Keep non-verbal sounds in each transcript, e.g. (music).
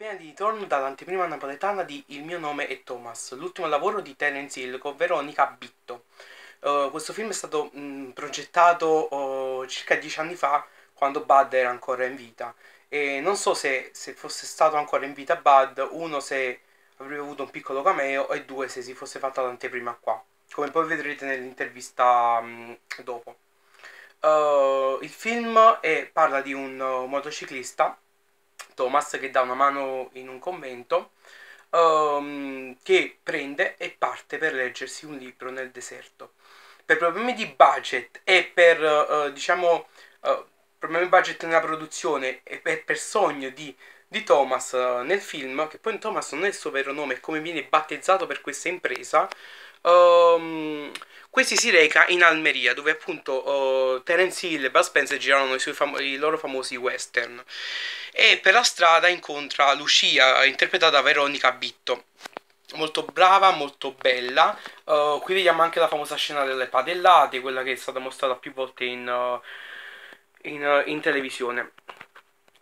appena di ritorno dall'anteprima napoletana di Il mio nome è Thomas, l'ultimo lavoro di Terence Hill con Veronica Bitto. Uh, questo film è stato mh, mm, progettato uh, circa dieci anni fa, quando Bud era ancora in vita. E non so se, se fosse stato ancora in vita Bud, uno se avrebbe avuto un piccolo cameo e due se si fosse fatta l'anteprima qua, come poi vedrete nell'intervista mh, mm, dopo. Uh, il film è, parla di un uh, motociclista Thomas che dà una mano in un convento um, ehm, che prende e parte per leggersi un libro nel deserto. Per problemi di budget e per uh, diciamo uh, problemi di budget nella produzione e per, per sogno di di Thomas eh, nel film, che poi Thomas non è il suo vero nome, è come viene battezzato per questa impresa, um, questi si reca in Almeria, dove appunto uh, Terence Hill e Bud Spencer girano i, famo- i, loro famosi western. E per la strada incontra Lucia, interpretata da Veronica Bitto. Molto brava, molto bella. Uh, qui vediamo anche la famosa scena delle padellate, quella che è stata mostrata più volte in, uh, in, in televisione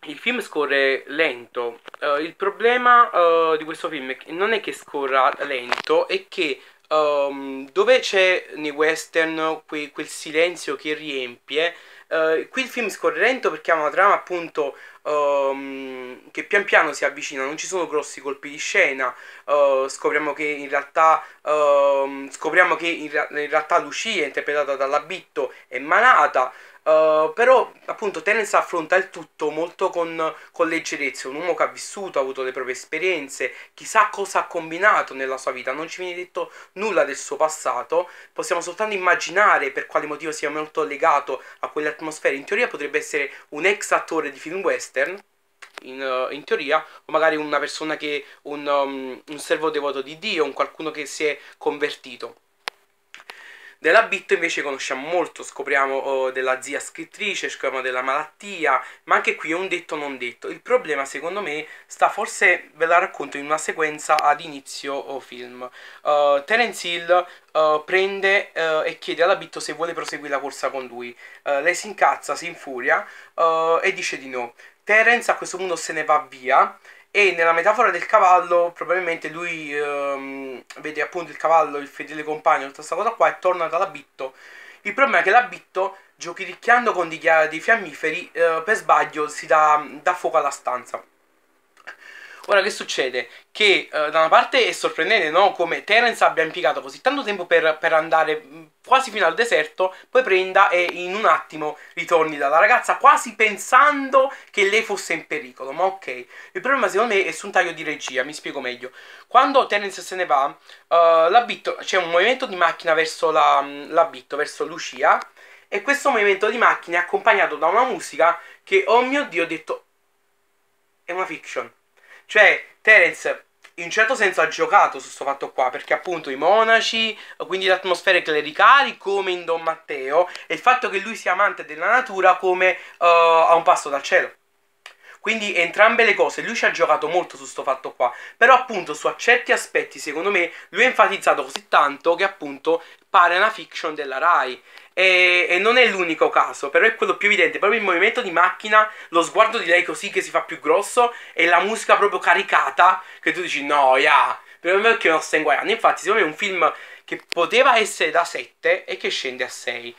il film scorre lento. Uh, il problema uh, di questo film è non è che scorra lento, è che um, dove c'è nei western que quel silenzio che riempie, uh, qui il film scorre lento perché ha una trama appunto um, che pian piano si avvicina, non ci sono grossi colpi di scena, scopriamo che in realtà ehm, scopriamo che in, in realtà Lucia interpretata dalla Bitto è malata. Eh, però appunto Terence affronta il tutto molto con, con, leggerezza, un uomo che ha vissuto, ha avuto le proprie esperienze, chissà cosa ha combinato nella sua vita, non ci viene detto nulla del suo passato, possiamo soltanto immaginare per quale motivo sia molto legato a quelle atmosfere, in teoria potrebbe essere un ex attore di film western, in, eh, in, teoria, o magari una persona che, un, um, un servo devoto di Dio, un qualcuno che si è convertito. Della Bitto invece conosciamo molto, scopriamo oh, della zia scrittrice, scopriamo della malattia, ma anche qui è un detto non detto. Il problema secondo me sta forse, ve la racconto in una sequenza ad inizio oh, film. Uh, Terence Hill uh, prende uh, e chiede alla Bitto se vuole proseguire la corsa con lui. Uh, lei si incazza, si infuria uh, e dice di no. Terence a questo punto se ne va via e nella metafora del cavallo probabilmente lui ehm, vede appunto il cavallo, il fedele compagno, tutta questa cosa qua e torna dall'abitto. Il problema è che l'abitto, giochiricchiando con dei fiammiferi, eh, per sbaglio si dà, dà fuoco alla stanza. Ora che succede? Che eh, da una parte è sorprendente no? come Terence abbia impiegato così tanto tempo per, per andare mm, quasi fino al deserto, poi prenda e in un attimo ritorni dalla ragazza quasi pensando che lei fosse in pericolo, ma ok. Il problema secondo me è su un taglio di regia, mi spiego meglio. Quando Terence se ne va, uh, c'è un movimento di macchina verso la, mm, la verso Lucia, e questo movimento di macchina è accompagnato da una musica che, oh mio Dio, ho detto, è una fiction. Cioè, Terence in un certo senso ha giocato su questo fatto qua, perché appunto i monaci, quindi le atmosfere clericali come in Don Matteo, e il fatto che lui sia amante della natura come uh, a un passo dal cielo. Quindi entrambe le cose, lui ci ha giocato molto su questo fatto qua, però appunto su certi aspetti secondo me lui ha enfatizzato così tanto che appunto pare una fiction della RAI e, e, non è l'unico caso, però è quello più evidente, proprio il movimento di macchina, lo sguardo di lei così che si fa più grosso e la musica proprio caricata che tu dici no, ya, yeah, che non sta inguaiando. Infatti secondo me è un film che poteva essere da 7 e che scende a 6.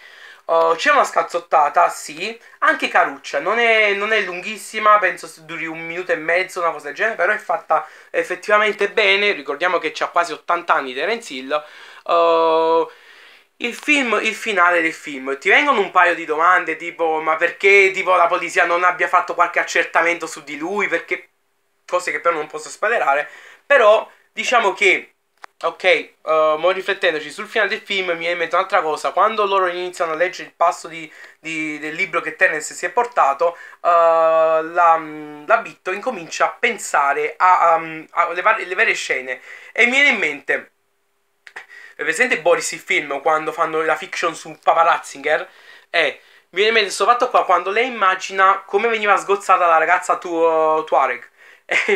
Uh, c'è una scazzottata, sì, anche caruccia, non è, non è lunghissima, penso duri un minuto e mezzo, una cosa del genere, però è fatta effettivamente bene, ricordiamo che c'ha quasi 80 anni Terence Hill, uh, il film, il finale del film, ti vengono un paio di domande tipo ma perché tipo la polizia non abbia fatto qualche accertamento su di lui, perché cose che però non posso spoilerare, però diciamo che ok, uh, mo riflettendoci sul finale del film mi viene in mente un'altra cosa, quando loro iniziano a leggere il passo di, di, del libro che Terence si è portato, uh, la, la Bitto incomincia a pensare alle um, varie scene e mi viene in mente presente Boris il film quando fanno la fiction su Papa Ratzinger? È mi viene in mente questo fatto qua quando lei immagina come veniva sgozzata la ragazza tuo, Tuareg. (laughs)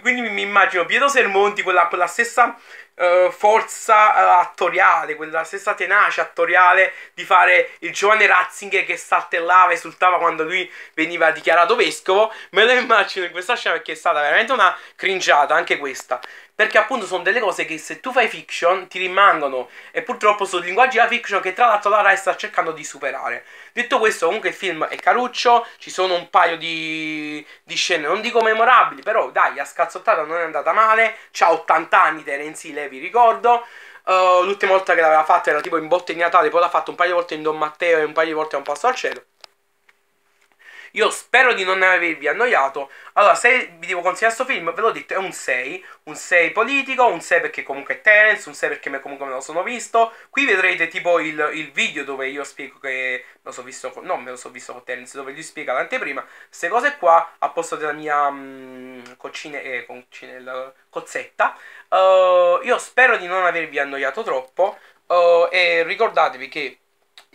quindi mi immagino Pietro Sermonti, quella, quella stessa uh, forza uh, attoriale, quella stessa tenacia attoriale di fare il giovane Ratzinger che saltellava e esultava quando lui veniva dichiarato vescovo. Me lo immagino in questa scena perché è stata veramente una cringiata anche questa. Perché appunto sono delle cose che se tu fai fiction ti rimangono. E purtroppo sono linguaggi da fiction che tra l'altro la Rai sta cercando di superare. Detto questo, comunque il film è caruccio, ci sono un paio di, di scene, non dico memorabili, però dai, a scazzottata non è andata male. C'ha 80 anni Terence Levi eh, ricordo. Uh, l'ultima volta che l'aveva fatta era tipo in botte di Natale, poi l'ha fatta un paio di volte in Don Matteo e un paio di volte a un passo al cielo. Io spero di non avervi annoiato. Allora, se vi devo consigliare questo film, ve l'ho detto, è un 6. Un 6 politico, un 6 perché comunque è Terence, un 6 perché comunque me lo sono visto. Qui vedrete tipo il, il video dove io spiego che... me Lo so visto con, non me lo so visto con Terence, dove gli spiega l'anteprima. Queste cose qua, a posto della mia mh, mm, coccine, eh, coccine, cozzetta. Uh, io spero di non avervi annoiato troppo. Uh, e ricordatevi che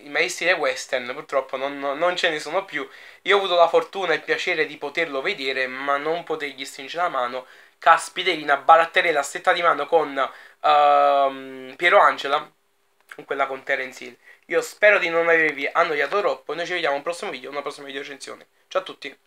maestri dei western purtroppo non, non, ce ne sono più. Io ho avuto la fortuna e il piacere di poterlo vedere, ma non potergli stringere la mano. Caspiterina, baratterella, stretta di mano con uh, Piero Angela, con quella con Terence Hill. Io spero di non avervi annoiato troppo. Noi ci vediamo al prossimo video, una prossima video recensione. Ciao a tutti!